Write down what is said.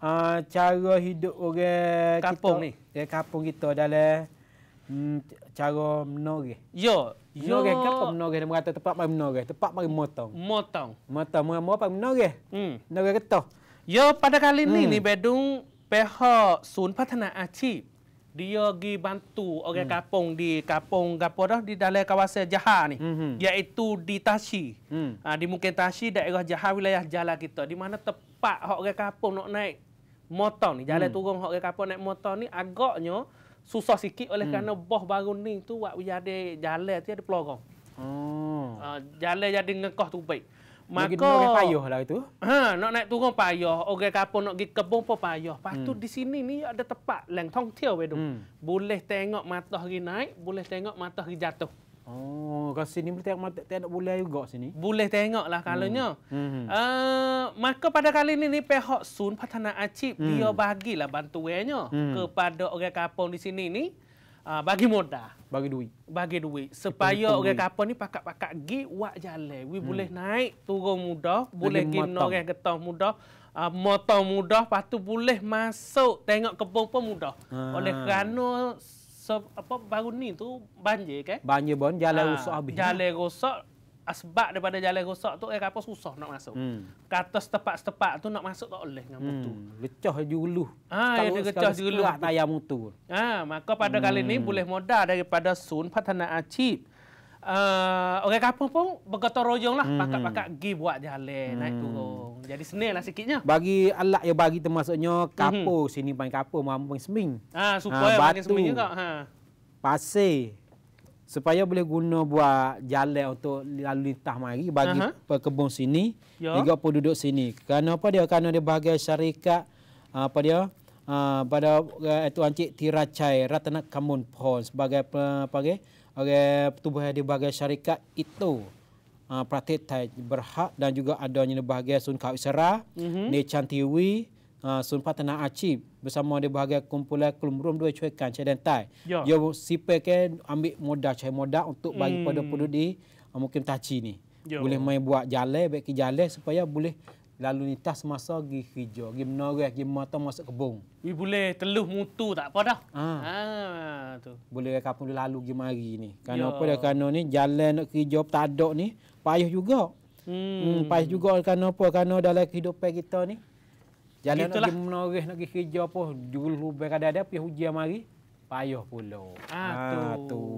uh, cara hidup orang kampung kita, ni. Ya kampung kita dalam mm, cara menore. Yo, yo ke kampung menore dia kata tempat mari menore, tempat mari motong. Motong. Motong mau apa menore? Hmm. Menore kereta. Yo pada kali hmm. ni ni bedung peho sun patana achi Dia pergi bantu orang hmm. kampung di kampung Gapura di dalam kawasan Jaha ni. Hmm. Iaitu di Tashi. Hmm. Ha, di mungkin Tashi daerah Jaha wilayah Jala kita. Di mana tempat orang kapung nak naik motor ni jalan hmm. turun hok kereta apa naik motor ni agaknya susah sikit oleh hmm. kerana bos baru ni tu buat dia ada jalan tu ada pelorong. Oh. Uh, jalan jadi ngekoh tu baik. Maka nak payah lah itu. Ha, nak naik turun payah, orang kapo nak pergi kebun pun payah. pas hmm. di sini ni ada tempat lengkong tong tiao wedung. Hmm. Boleh tengok matahari naik, boleh tengok matahari jatuh. Oh, kat sini boleh tengok mata tak boleh juga sini. Boleh tengok lah kalanya. Hmm. Uh, maka pada kali ini ni pihak Sun Pertanah Acip hmm. dia bagilah bantuannya hmm. kepada orang kampung di sini ni uh, bagi modal. Bagi duit. Bagi duit. Supaya Ipun orang kapal ni pakak-pakak gi wak jalan. We hmm. boleh naik turun mudah. Boleh gini orang getah mudah. Uh, eh, motor mudah. Lepas tu boleh masuk tengok kebun pun mudah. Hmm. Oleh kerana So apa baru ni tu banjir kan? Banjir pun jalan ha, rosak habis. Jalan ni. rosak sebab daripada jalan rosak tu eh apa susah nak masuk. Hmm. Kata setepak-setepak tu nak masuk tak boleh dengan mutu. Hmm. Lecah je ulu. Ha, Kalau dia lecah je ulu. Tak mutu. Ha, maka pada hmm. kali ni hmm. boleh modal daripada Sun Pertanian Acip uh, orang kampung pun bergotong royong lah. Hmm, Pakat-pakat mm-hmm. pergi buat jalan, hmm naik turun. Jadi senil lah sikitnya. Bagi alat yang bagi termasuknya kapur. hmm Sini main kapur, mampu main seming. Ha, ha supaya ha, batu, seming juga. Ha. Pasir. Supaya boleh guna buat jalan untuk lalu lintas mari bagi uh-huh. perkebun sini. Ya. Juga penduduk sini. Kerana apa dia? Kerana dia bahagian syarikat apa dia? Uh, pada uh, eh, itu Encik Tiracai Ratanak Kamun Pohon sebagai apa uh, oleh pertubuhan di bahagian syarikat itu uh, ah, praktik berhak dan juga adanya di bahagian Sun Kau Isera, mm -hmm. Nechan Tiwi, uh, ah, Sun Patanah Acib bersama di bahagian kumpulan kelumrum dua cuekan Cik Dentai. Ya. Dia sipa ambil modal, cari modal untuk bagi hmm. pada penduduk di uh, Mukim Taci ni. Ya. Boleh main buat jalan, baik ke jalan supaya boleh lalu lintas masa pergi kerja, pergi menara, pergi mata masuk kebun. Ini boleh teluh mutu tak apa dah. Ha. ha tu. Boleh kapan pun lalu pergi mari ni. Kerana ya. apa dah kerana ni, jalan nak kerja tak ni, payah juga. Hmm. hmm payah juga kerana apa, kerana dalam kehidupan kita ni. Jalan Itulah. nak pergi menoreh, nak pergi kerja apa, jual lubang ada kadang pergi hujan mari, payah pula. Ha, ha tu. tu.